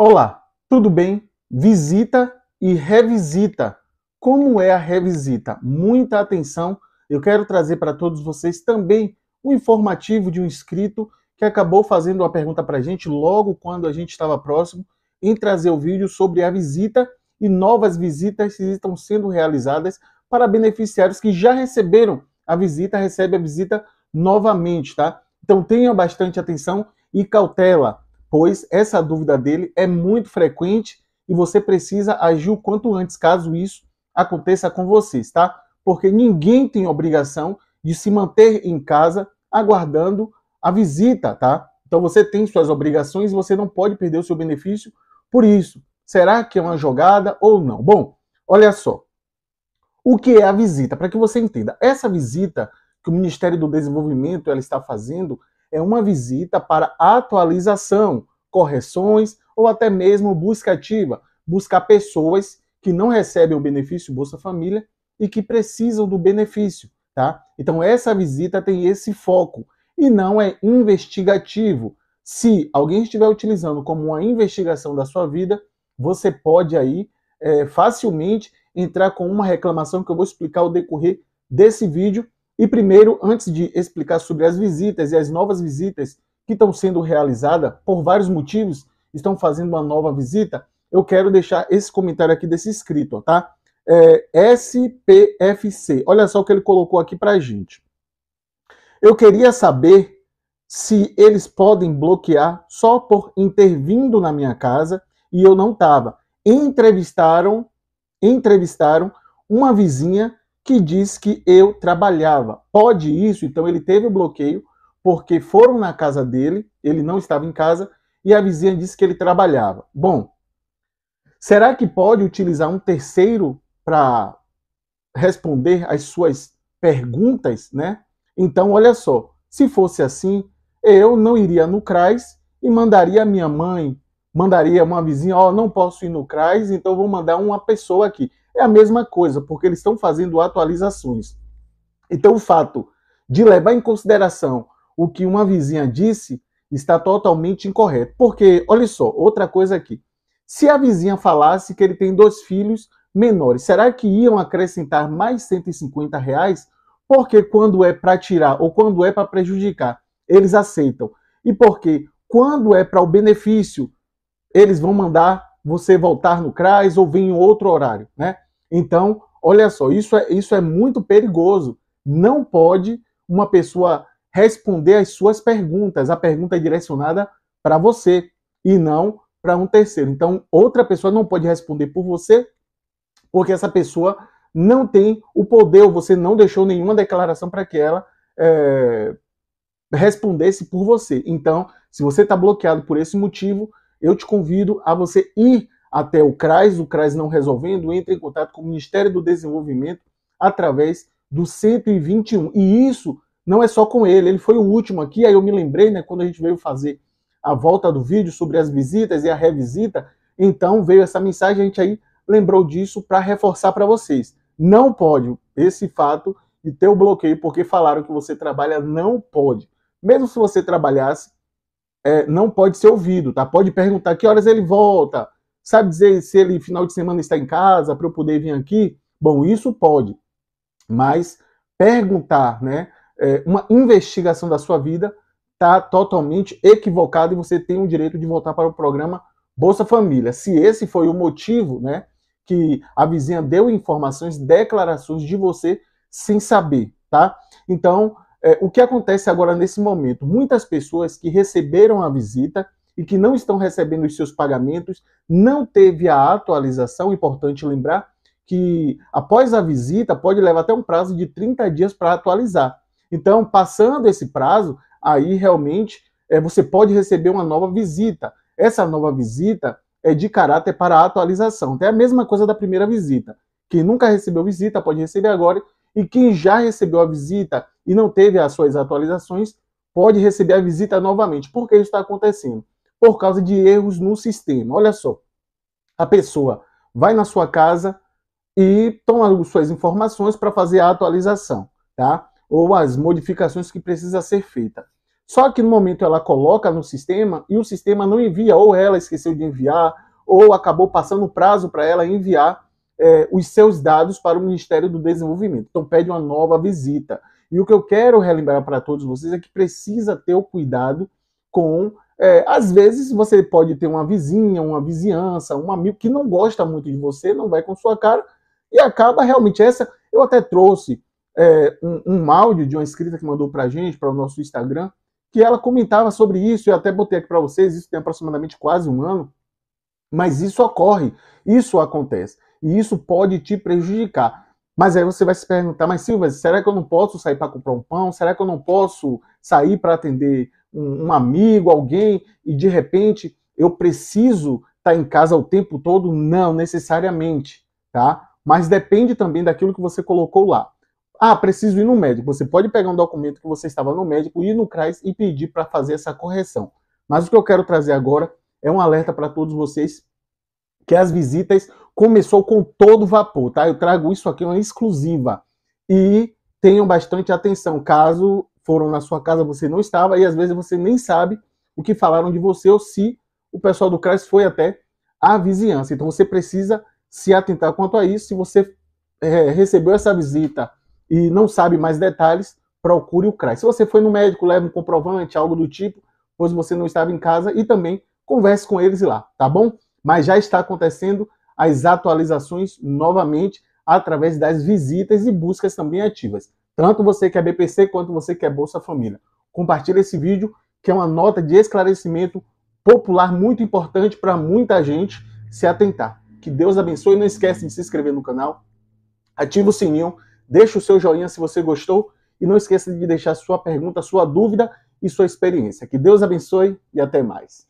Olá, tudo bem? Visita e revisita. Como é a revisita? Muita atenção. Eu quero trazer para todos vocês também um informativo de um inscrito que acabou fazendo uma pergunta para a gente logo quando a gente estava próximo em trazer o vídeo sobre a visita e novas visitas que estão sendo realizadas para beneficiários que já receberam a visita, recebe a visita novamente, tá? Então tenha bastante atenção e cautela pois essa dúvida dele é muito frequente e você precisa agir o quanto antes, caso isso aconteça com vocês, tá? Porque ninguém tem obrigação de se manter em casa aguardando a visita, tá? Então você tem suas obrigações e você não pode perder o seu benefício por isso. Será que é uma jogada ou não? Bom, olha só. O que é a visita? Para que você entenda, essa visita que o Ministério do Desenvolvimento ela está fazendo é uma visita para atualização, correções ou até mesmo busca ativa, buscar pessoas que não recebem o benefício Bolsa Família e que precisam do benefício, tá? Então essa visita tem esse foco e não é investigativo. Se alguém estiver utilizando como uma investigação da sua vida, você pode aí é, facilmente entrar com uma reclamação que eu vou explicar ao decorrer desse vídeo e primeiro, antes de explicar sobre as visitas e as novas visitas que estão sendo realizadas, por vários motivos, estão fazendo uma nova visita, eu quero deixar esse comentário aqui desse inscrito, tá? É, SPFC. Olha só o que ele colocou aqui pra gente. Eu queria saber se eles podem bloquear só por intervindo na minha casa e eu não tava. Entrevistaram, entrevistaram uma vizinha que diz que eu trabalhava. Pode isso? Então ele teve o bloqueio porque foram na casa dele, ele não estava em casa e a vizinha disse que ele trabalhava. Bom, será que pode utilizar um terceiro para responder às suas perguntas, né? Então, olha só, se fosse assim, eu não iria no CRAS e mandaria minha mãe, mandaria uma vizinha, ó, oh, não posso ir no CRAS, então vou mandar uma pessoa aqui. É a mesma coisa, porque eles estão fazendo atualizações. Então, o fato de levar em consideração o que uma vizinha disse está totalmente incorreto. Porque, olha só, outra coisa aqui. Se a vizinha falasse que ele tem dois filhos menores, será que iam acrescentar mais 150 reais? Porque quando é para tirar ou quando é para prejudicar, eles aceitam. E porque quando é para o benefício, eles vão mandar você voltar no CRAS ou vir em outro horário, né? Então, olha só, isso é, isso é muito perigoso. Não pode uma pessoa responder às suas perguntas. A pergunta é direcionada para você e não para um terceiro. Então, outra pessoa não pode responder por você, porque essa pessoa não tem o poder, ou você não deixou nenhuma declaração para que ela é, respondesse por você. Então, se você está bloqueado por esse motivo, eu te convido a você ir até o CRAS, o CRAS não resolvendo, entre em contato com o Ministério do Desenvolvimento através do 121. E isso não é só com ele, ele foi o último aqui, aí eu me lembrei, né, quando a gente veio fazer a volta do vídeo sobre as visitas e a revisita, então veio essa mensagem, a gente aí lembrou disso para reforçar para vocês. Não pode esse fato de ter o bloqueio porque falaram que você trabalha, não pode. Mesmo se você trabalhasse, é, não pode ser ouvido, tá? Pode perguntar que horas ele volta, sabe dizer se ele final de semana está em casa para eu poder vir aqui. Bom, isso pode, mas perguntar, né? É, uma investigação da sua vida está totalmente equivocada e você tem o direito de voltar para o programa Bolsa Família. Se esse foi o motivo, né? Que a vizinha deu informações, declarações de você sem saber, tá? Então, é, o que acontece agora nesse momento? Muitas pessoas que receberam a visita e que não estão recebendo os seus pagamentos, não teve a atualização, importante lembrar que após a visita pode levar até um prazo de 30 dias para atualizar. Então, passando esse prazo, aí realmente é, você pode receber uma nova visita. Essa nova visita é de caráter para atualização. Então, é a mesma coisa da primeira visita. Quem nunca recebeu visita pode receber agora, e quem já recebeu a visita e não teve as suas atualizações, pode receber a visita novamente. Por que isso está acontecendo? Por causa de erros no sistema. Olha só, a pessoa vai na sua casa e toma suas informações para fazer a atualização, tá? Ou as modificações que precisa ser feita. Só que no momento ela coloca no sistema e o sistema não envia, ou ela esqueceu de enviar, ou acabou passando o prazo para ela enviar é, os seus dados para o Ministério do Desenvolvimento. Então pede uma nova visita. E o que eu quero relembrar para todos vocês é que precisa ter o cuidado com. É, às vezes você pode ter uma vizinha, uma vizinhança, um amigo que não gosta muito de você, não vai com sua cara, e acaba realmente essa. Eu até trouxe é, um, um áudio de uma inscrita que mandou para a gente, para o nosso Instagram, que ela comentava sobre isso, eu até botei aqui para vocês, isso tem aproximadamente quase um ano, mas isso ocorre, isso acontece, e isso pode te prejudicar. Mas aí você vai se perguntar, mas Silvia, será que eu não posso sair para comprar um pão? Será que eu não posso sair para atender um, um, amigo, alguém, e de repente eu preciso estar tá em casa o tempo todo? Não, necessariamente, tá? Mas depende também daquilo que você colocou lá. Ah, preciso ir no médico. Você pode pegar um documento que você estava no médico, ir no CRAS e pedir para fazer essa correção. Mas o que eu quero trazer agora é um alerta para todos vocês que as visitas começou com todo vapor, tá? Eu trago isso aqui, uma exclusiva. E tenham bastante atenção, caso foram na sua casa, você não estava, e às vezes você nem sabe o que falaram de você, ou se o pessoal do CRAS foi até a vizinhança. Então você precisa se atentar quanto a isso. Se você é, recebeu essa visita e não sabe mais detalhes, procure o CRAS. Se você foi no médico, leve um comprovante, algo do tipo, pois você não estava em casa e também converse com eles lá, tá bom? Mas já está acontecendo as atualizações novamente através das visitas e buscas também ativas. Tanto você que é BPC quanto você que é Bolsa Família. Compartilhe esse vídeo, que é uma nota de esclarecimento popular muito importante para muita gente se atentar. Que Deus abençoe. Não esquece de se inscrever no canal, ativa o sininho, deixa o seu joinha se você gostou e não esqueça de deixar sua pergunta, sua dúvida e sua experiência. Que Deus abençoe e até mais.